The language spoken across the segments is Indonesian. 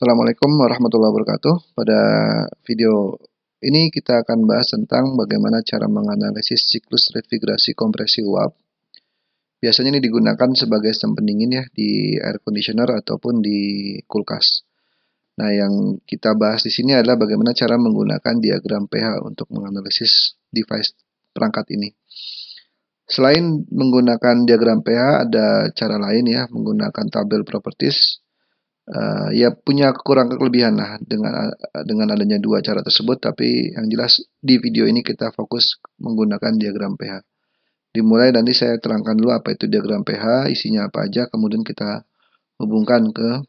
Assalamualaikum warahmatullahi wabarakatuh. Pada video ini kita akan bahas tentang bagaimana cara menganalisis siklus refrigerasi kompresi uap. Biasanya ini digunakan sebagai sistem pendingin ya di air conditioner ataupun di kulkas. Nah, yang kita bahas di sini adalah bagaimana cara menggunakan diagram pH untuk menganalisis device perangkat ini. Selain menggunakan diagram pH, ada cara lain ya, menggunakan tabel properties uh, ya punya kurang kelebihan lah dengan eh, dengan adanya dua cara tersebut tapi yang jelas di video ini kita fokus menggunakan diagram pH dimulai nanti saya terangkan dulu apa itu diagram pH isinya apa aja kemudian kita hubungkan ke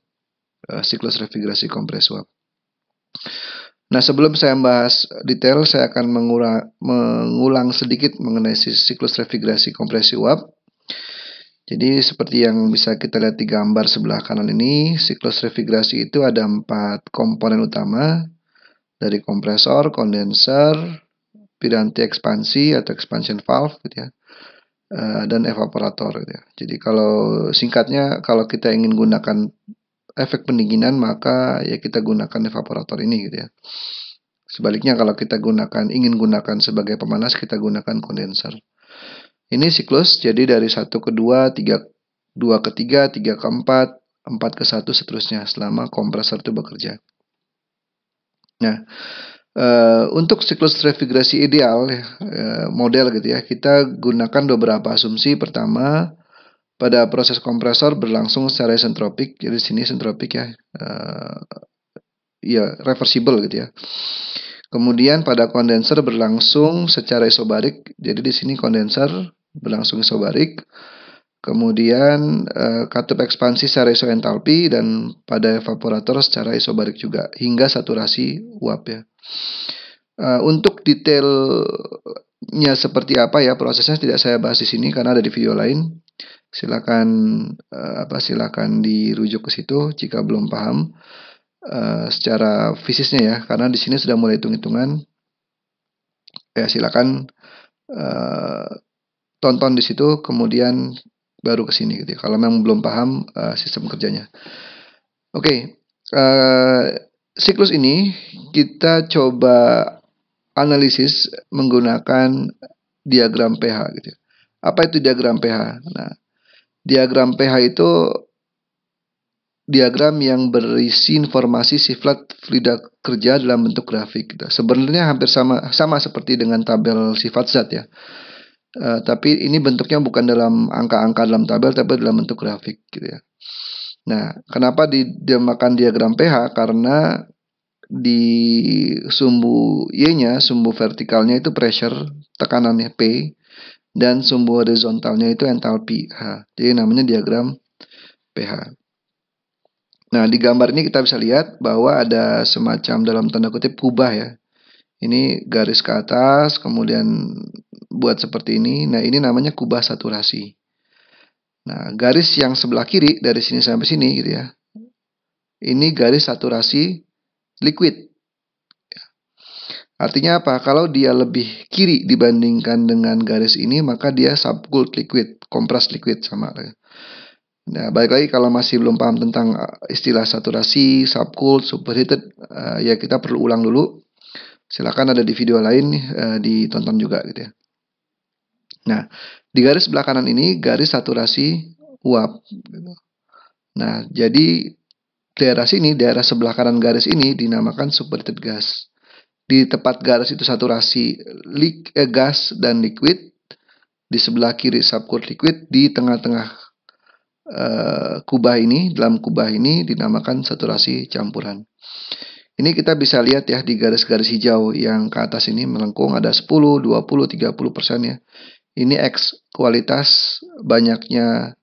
uh, siklus refrigerasi kompres uap. Nah sebelum saya membahas detail, saya akan mengulang, mengulang sedikit mengenai siklus refrigerasi kompresi uap jadi seperti yang bisa kita lihat di gambar sebelah kanan ini, siklus refrigerasi itu ada empat komponen utama dari kompresor, kondenser, piranti ekspansi atau expansion valve gitu ya, eh, dan evaporator gitu ya. Jadi kalau singkatnya kalau kita ingin gunakan efek pendinginan maka ya kita gunakan evaporator ini gitu ya. Sebaliknya kalau kita gunakan ingin gunakan sebagai pemanas kita gunakan kondenser. Ini siklus jadi dari 1 ke 2, 3, 2 ke 3, 3 ke 4, 4 ke 1 seterusnya selama kompresor itu bekerja. Nah, e, untuk siklus refrigerasi ideal e, model gitu ya, kita gunakan beberapa asumsi. Pertama, pada proses kompresor berlangsung secara isentropik. Jadi sini isentropik ya. E, ya reversible gitu ya. Kemudian pada kondenser berlangsung secara isobarik. Jadi di sini kondenser berlangsung isobarik. Kemudian eh, katup ekspansi secara isoentalpi dan pada evaporator secara isobarik juga hingga saturasi uap ya. Eh, untuk detailnya seperti apa ya prosesnya tidak saya bahas di sini karena ada di video lain. Silakan eh, apa silakan dirujuk ke situ jika belum paham secara fisiknya ya karena di sini sudah mulai hitung-hitungan. Ya silakan tonton di situ kemudian baru ke sini gitu ya. Kalau memang belum paham uh, sistem kerjanya. Oke, okay, uh, eh, siklus ini kita coba analisis menggunakan diagram pH gitu. Ya. Apa itu diagram pH? Nah, diagram pH itu diagram yang berisi informasi sifat fluida kerja dalam bentuk grafik. Gitu. Sebenarnya hampir sama sama seperti dengan tabel sifat zat ya. Eh, tapi ini bentuknya bukan dalam angka-angka dalam tabel, tapi dalam bentuk grafik gitu ya. Nah, kenapa dinamakan diagram pH? Karena di sumbu Y-nya, sumbu vertikalnya itu pressure, tekanannya P, dan sumbu horizontalnya itu entalpi H. Jadi namanya diagram pH. Nah, di gambar ini kita bisa lihat bahwa ada semacam dalam tanda kutip kubah ya. Ini garis ke atas, kemudian buat seperti ini. Nah, ini namanya kubah saturasi. Nah, garis yang sebelah kiri dari sini sampai sini gitu ya. Ini garis saturasi liquid. Artinya apa? Kalau dia lebih kiri dibandingkan dengan garis ini, maka dia subcooled liquid, kompres liquid sama. Nah, baik lagi kalau masih belum paham tentang eh, istilah saturasi, subcooled, superheated, eh, ya kita perlu ulang dulu. Silakan ada di video lain e, ditonton juga gitu ya. Nah, di garis sebelah kanan ini garis saturasi uap. Gitu. Nah, jadi daerah sini, daerah sebelah kanan garis ini dinamakan superheated gas. Di tepat garis itu saturasi lik, eh, gas dan liquid. Di sebelah kiri subcourt liquid, di tengah-tengah eh, kubah ini, dalam kubah ini dinamakan saturasi campuran. Ini kita bisa lihat ya di garis-garis hijau yang ke atas ini melengkung ada 10, 20, 30 persen ya. Ini X kualitas banyaknya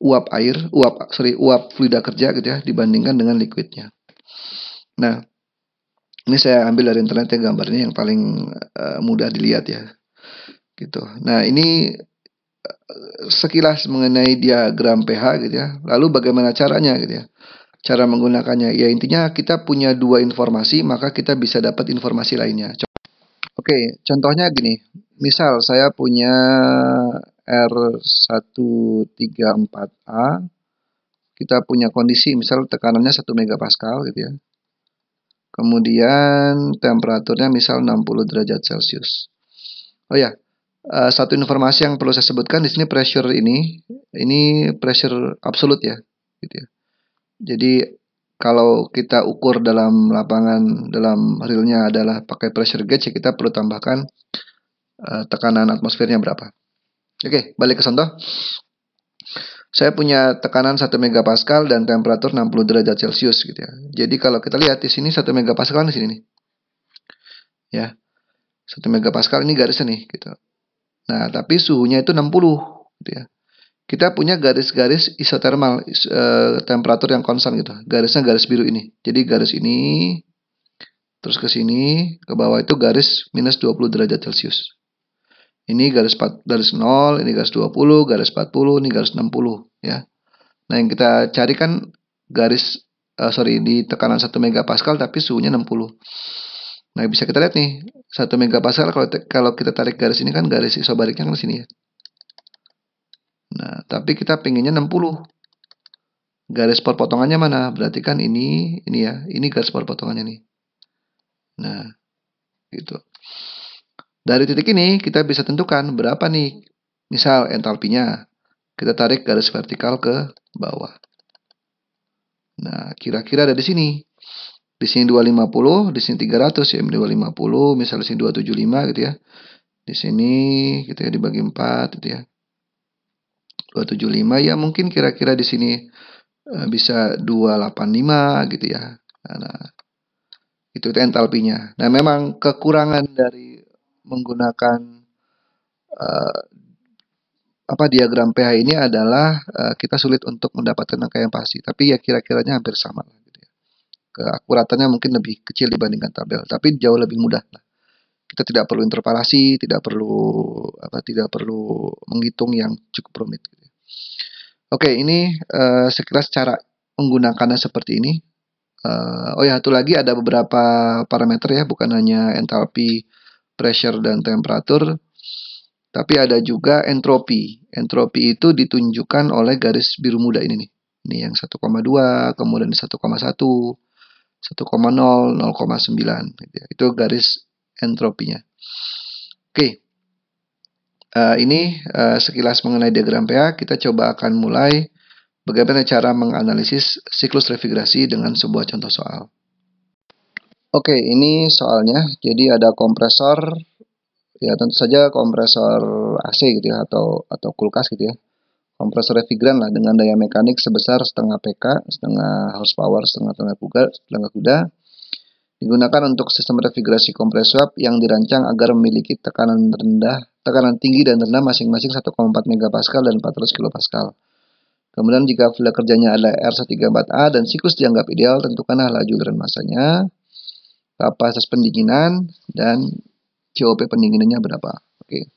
uap air, uap sorry uap fluida kerja gitu ya dibandingkan dengan liquidnya. Nah, ini saya ambil dari internet ya gambarnya yang paling uh, mudah dilihat ya. Gitu. Nah, ini eh, sekilas mengenai diagram pH gitu ya. Lalu bagaimana caranya gitu ya cara menggunakannya. Ya intinya kita punya dua informasi, maka kita bisa dapat informasi lainnya. Oke, okay, contohnya gini. Misal saya punya R134A, kita punya kondisi misal tekanannya 1 megapascal gitu ya. Kemudian temperaturnya misal 60 derajat Celcius. Oh ya, eh, satu informasi yang perlu saya sebutkan di sini pressure ini, ini pressure absolut ya, gitu ya. Jadi kalau kita ukur dalam lapangan dalam realnya adalah pakai pressure gauge, ya kita perlu tambahkan uh, tekanan atmosfernya berapa. Oke, balik ke contoh. Saya punya tekanan 1 megapascal dan temperatur 60 derajat Celcius gitu ya. Jadi kalau kita lihat di sini 1 megapascal di sini nih. Ya. 1 megapascal ini garisnya nih gitu. Nah, tapi suhunya itu 60 gitu ya kita punya garis-garis isotermal is, uh, temperatur yang konstan gitu garisnya garis biru ini jadi garis ini terus ke sini ke bawah itu garis minus 20 derajat celcius ini garis 4, garis 0 ini garis 20 garis 40 ini garis 60 ya nah yang kita cari kan garis uh, sorry di tekanan 1 megapascal tapi suhunya 60 nah bisa kita lihat nih 1 megapascal kalau kalau kita tarik garis ini kan garis isobariknya kan sini ya Nah, tapi kita pengennya 60. Garis perpotongannya mana? Berarti kan ini, ini ya. Ini garis perpotongannya nih. Nah, gitu. Dari titik ini kita bisa tentukan berapa nih misal entalpinya. Kita tarik garis vertikal ke bawah. Nah, kira-kira ada di sini. Di sini 250, di sini 300 ya, 250, misalnya di sini 275 gitu ya. Di sini gitu ya dibagi 4 gitu ya. 275 ya mungkin kira-kira di sini eh, bisa 285 gitu ya. Nah, nah itu, entalpinya. Nah, memang kekurangan dari menggunakan uh, apa diagram pH ini adalah uh, kita sulit untuk mendapatkan angka yang pasti. Tapi ya kira-kiranya hampir sama Gitu ya. Keakuratannya mungkin lebih kecil dibandingkan tabel, tapi jauh lebih mudah. Lah. Kita tidak perlu interpolasi, tidak perlu apa, tidak perlu menghitung yang cukup rumit. Gitu. Ya. Oke, ini uh, sekilas cara menggunakannya seperti ini. Uh, oh ya, satu lagi ada beberapa parameter ya, bukan hanya entalpi, pressure, dan temperatur. Tapi ada juga entropi. Entropi itu ditunjukkan oleh garis biru muda ini nih. Ini yang 1,2, kemudian 1,1, 1,0, 0,9. Itu garis entropinya. Oke, uh, ini uh, sekilas mengenai diagram PA, kita coba akan mulai bagaimana cara menganalisis siklus refrigerasi dengan sebuah contoh soal. Oke, ini soalnya. Jadi ada kompresor, ya tentu saja kompresor AC gitu ya, atau atau kulkas gitu ya. Kompresor refrigeran lah dengan daya mekanik sebesar setengah PK, setengah horsepower, setengah tenaga kuda, setengah kuda digunakan untuk sistem refrigerasi kompresor yang dirancang agar memiliki tekanan rendah tekanan tinggi dan rendah masing-masing 1,4 MPa dan 400 kPa. Kemudian jika flux kerjanya adalah R134A dan siklus dianggap ideal, tentukanlah laju dan masanya, kapasitas pendinginan, dan COP pendinginannya berapa. Oke.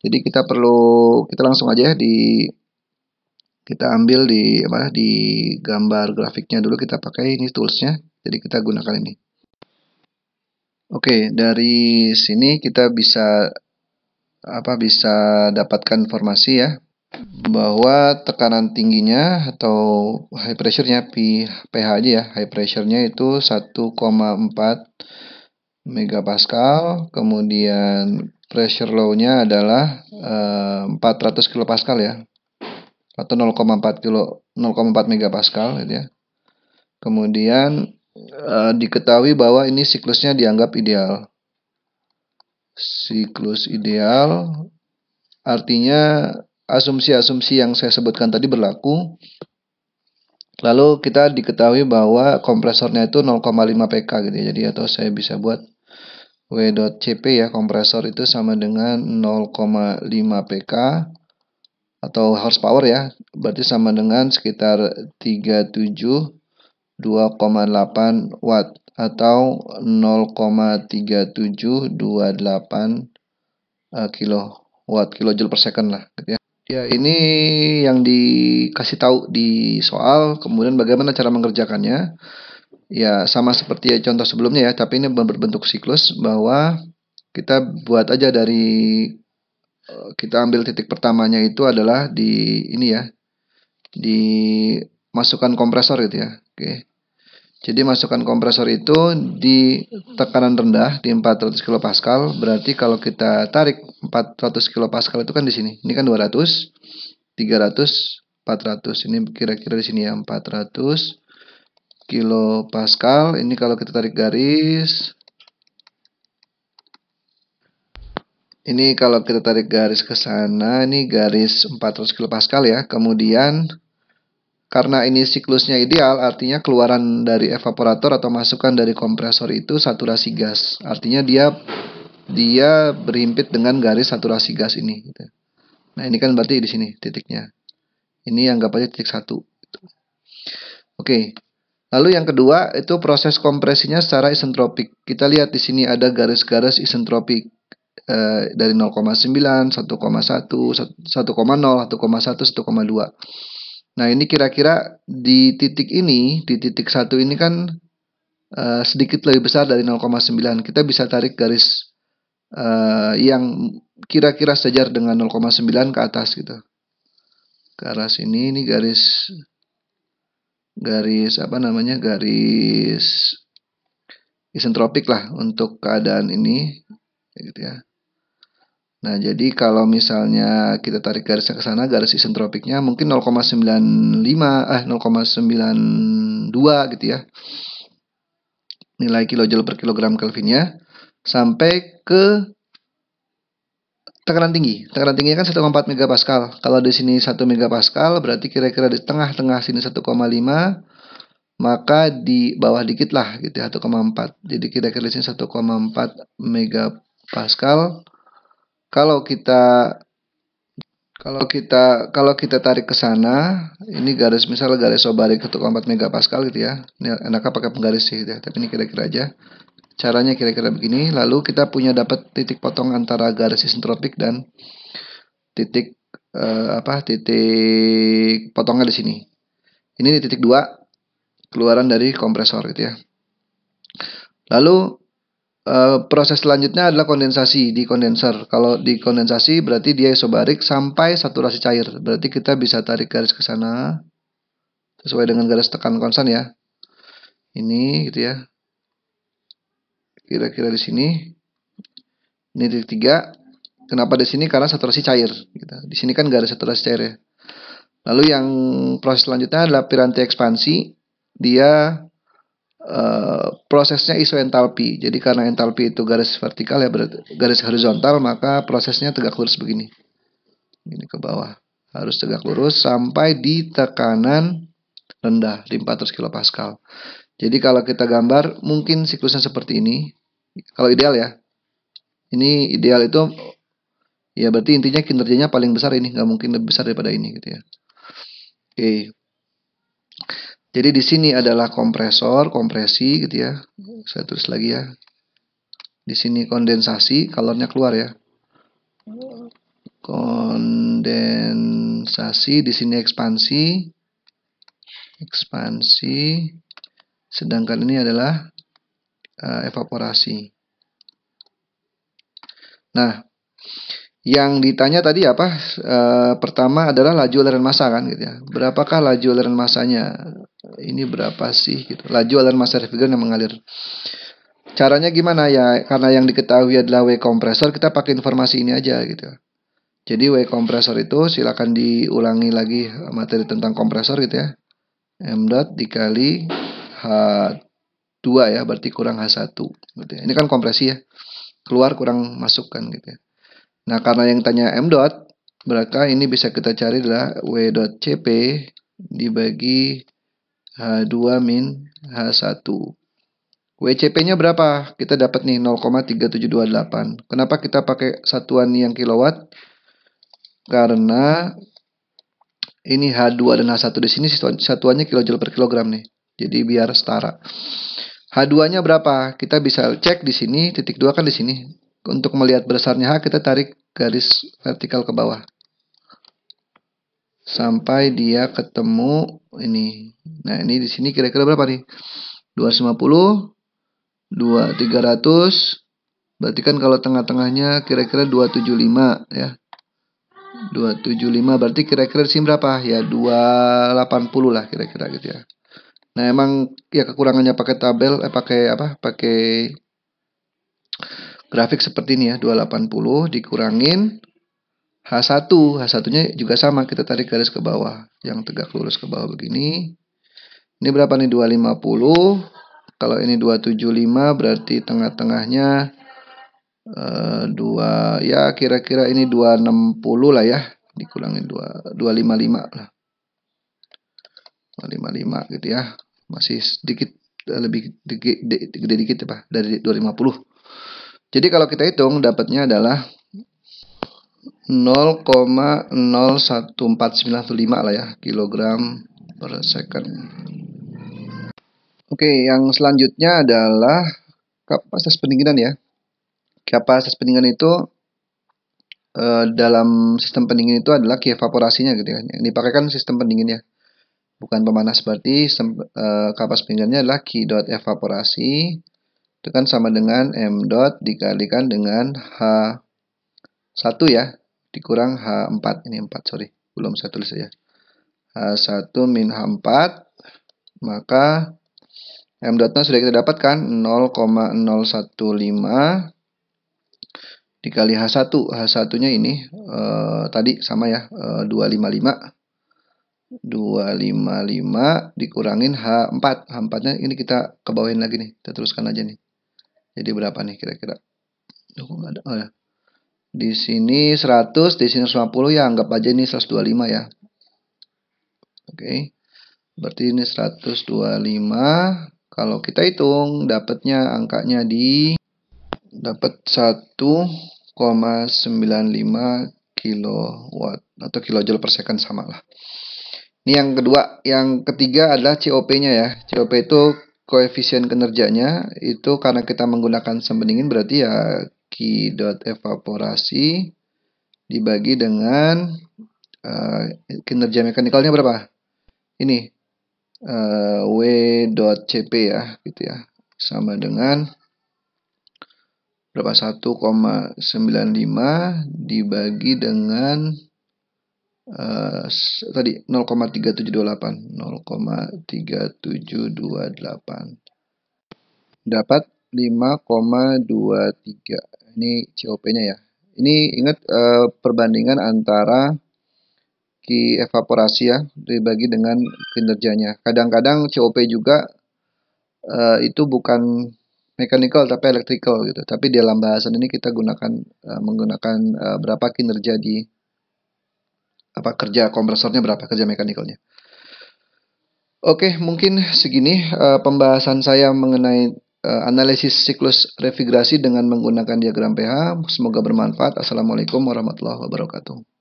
Jadi kita perlu kita langsung aja di kita ambil di apa di gambar grafiknya dulu kita pakai ini toolsnya. Jadi kita gunakan ini. Oke, dari sini kita bisa apa bisa dapatkan informasi ya bahwa tekanan tingginya atau high pressure-nya pH aja ya, high pressure-nya itu 1,4 megapascal, kemudian pressure low-nya adalah eh, 400 kilopascal ya. Atau 0,4 kilo 0,4 megapascal gitu ya. Kemudian eh, diketahui bahwa ini siklusnya dianggap ideal siklus ideal artinya asumsi-asumsi yang saya sebutkan tadi berlaku. Lalu kita diketahui bahwa kompresornya itu 0,5 pk gitu ya. Jadi atau saya bisa buat W.CP ya kompresor itu sama dengan 0,5 pk atau horsepower ya. Berarti sama dengan sekitar 37 2,8 watt atau 0,3728 eh, kilo watt kilojoule per second lah gitu ya. Ya ini yang dikasih tahu di soal kemudian bagaimana cara mengerjakannya. Ya sama seperti ya contoh sebelumnya ya tapi ini berbentuk siklus bahwa kita buat aja dari eh, kita ambil titik pertamanya itu adalah di ini ya di masukan kompresor gitu ya. Oke. Jadi masukkan kompresor itu di tekanan rendah di 400 kPa, berarti kalau kita tarik 400 kPa itu kan di sini. Ini kan 200, 300, 400. Ini kira-kira di sini ya 400 kPa. Ini kalau kita tarik garis Ini kalau kita tarik garis ke sana, ini garis 400 kPa ya. Kemudian karena ini siklusnya ideal, artinya keluaran dari evaporator atau masukan dari kompresor itu saturasi gas. Artinya dia dia berimpit dengan garis saturasi gas ini. Gitu ya. Nah ini kan berarti di sini titiknya. Ini yang anggapannya titik satu. Gitu. Oke. Lalu yang kedua itu proses kompresinya secara isentropik. Kita lihat di sini ada garis-garis isentropik eh, dari 0,9, 1,1, 1,0, 1,1, 1,2. Nah ini kira-kira di titik ini, di titik satu ini kan uh, sedikit lebih besar dari 0,9. Kita bisa tarik garis uh, yang kira-kira sejajar dengan 0,9 ke atas gitu. Ke arah sini ini garis garis apa namanya garis isentropik lah untuk keadaan ini ya gitu ya Nah, jadi kalau misalnya kita tarik garisnya ke sana, garis isentropiknya mungkin 0,95 eh 0,92 gitu ya. Nilai kilojoule per kilogram Kelvinnya sampai ke tekanan tinggi. Tekanan tingginya kan 1,4 megapascal. Kalau di sini 1 megapascal berarti kira-kira di tengah-tengah sini 1,5 maka di bawah dikit lah gitu 1,4. Ya, jadi kira-kira di sini 1,4 megapascal kalau kita kalau kita kalau kita tarik ke sana, ini garis misalnya garis obarik 1,4 megapascal gitu ya. Ini enaknya pakai penggaris sih gitu ya, tapi ini kira-kira aja. Caranya kira-kira begini, lalu kita punya dapat titik potong antara garis isentropik dan titik eh, apa? titik potongnya di sini. Ini di titik dua keluaran dari kompresor gitu ya. Lalu Eh, proses selanjutnya adalah kondensasi di kondenser. Kalau di kondensasi berarti dia isobarik sampai saturasi cair. Berarti kita bisa tarik garis ke sana sesuai dengan garis tekan konstan ya. Ini gitu ya. Kira-kira di sini. Ini titik tiga. Kenapa di sini? Karena saturasi cair. Gitu. Di sini kan garis saturasi cair ya. Lalu yang proses selanjutnya adalah piranti ekspansi. Dia Eh, prosesnya isoentalpi. Jadi karena entalpi itu garis vertikal ya garis horizontal maka prosesnya tegak lurus begini. Ini ke bawah. Harus tegak lurus sampai di tekanan rendah di 400 kilopascal. Jadi kalau kita gambar mungkin siklusnya seperti ini. Kalau ideal ya. Ini ideal itu ya berarti intinya kinerjanya paling besar ini, nggak mungkin lebih besar daripada ini gitu ya. Oke. Okay. Jadi di sini adalah kompresor, kompresi gitu ya. Saya tulis lagi ya. Di sini kondensasi, kalornya keluar ya. Kondensasi, di sini ekspansi. Ekspansi. Sedangkan ini adalah uh, evaporasi. Nah, yang ditanya tadi apa? E, pertama adalah laju aliran massa kan gitu ya. Berapakah laju aliran massanya? Ini berapa sih gitu. Laju aliran massa refrigeran yang mengalir. Caranya gimana ya? Karena yang diketahui adalah W compressor, kita pakai informasi ini aja gitu. Jadi W compressor itu silakan diulangi lagi materi tentang kompresor gitu ya. M dot dikali H2 ya, berarti kurang H1 gitu ya. Ini kan kompresi ya. Keluar kurang masuk kan gitu ya. Nah, karena yang tanya M dot, maka ini bisa kita cari adalah W dot CP dibagi H2 eh, min H1. WCP-nya berapa? Kita dapat nih 0,3728. Kenapa kita pakai satuan yang kilowatt? Karena ini H2 dan H1 di sini satuannya kilojoule per kilogram nih. Jadi biar setara. H2-nya berapa? Kita bisa cek di sini, titik 2 kan di sini. Untuk melihat besarnya H, kita tarik garis vertikal ke bawah. Sampai dia ketemu ini. Nah, ini di sini kira-kira berapa nih? 250, 2, 300. Berarti kan kalau tengah-tengahnya kira-kira 275 ya. 275 berarti kira-kira sini berapa? Ya 280 lah kira-kira gitu ya. Nah, emang ya kekurangannya pakai tabel eh pakai apa? Pakai grafik seperti ini ya 280 dikurangin H1 H1-nya juga sama kita tarik garis ke bawah yang tegak lurus ke bawah begini ini berapa nih 250 kalau ini 275 berarti tengah-tengahnya eh, dua uh, ya kira-kira ini 260 lah ya dikurangin 2, 255 lah 255 gitu ya masih sedikit eh, lebih gede, gede dikit ya Pak dari 250 jadi kalau kita hitung dapatnya adalah 0,01495 lah ya kilogram per second. Oke, yang selanjutnya adalah kapasitas pendinginan ya. Kapasitas pendinginan itu e, dalam sistem pendingin itu adalah evaporasinya gitu ya. Yang dipakai kan sistem pendingin ya, Bukan pemanas berarti sistem, eh, kapasitas pendinginannya adalah ki dot evaporasi itu kan sama dengan M dot dikalikan dengan H1 ya, dikurang H4, ini 4, sorry, belum saya tulis ya. H1 min H4, maka M dotnya sudah kita dapatkan 0,015 dikali H1, H1-nya ini eh, tadi sama ya, eh, 255. 255 dikurangin H4. H4-nya ini kita kebawain lagi nih. Kita teruskan aja nih. Jadi berapa nih kira-kira? Oh, ada. Oh, ya. Di sini 100, di sini 150 ya anggap aja ini 125 ya. Oke. Berarti ini 125. Kalau kita hitung dapatnya angkanya di dapat 1,95 kilowatt atau kilojoule per second sama lah. Ini yang kedua, yang ketiga adalah COP-nya ya. COP itu koefisien kinerjanya itu karena kita menggunakan sembendingin berarti ya Q dot evaporasi dibagi dengan uh, kinerja mekanikalnya berapa? Ini uh, W dot CP ya gitu ya sama dengan berapa 1,95 dibagi dengan Eh, tadi 0,3728 0,3728 dapat 5,23 ini COP-nya ya ini ingat uh, perbandingan antara ki evaporasi ya dibagi dengan kinerjanya kadang-kadang COP juga uh, itu bukan mechanical tapi electrical gitu tapi dalam bahasan ini kita gunakan uh, menggunakan uh, berapa kinerja di apa kerja kompresornya berapa kerja mekanikalnya. Oke, mungkin segini uh, pembahasan saya mengenai uh, analisis siklus refrigerasi dengan menggunakan diagram pH. Semoga bermanfaat. Assalamualaikum warahmatullahi wabarakatuh.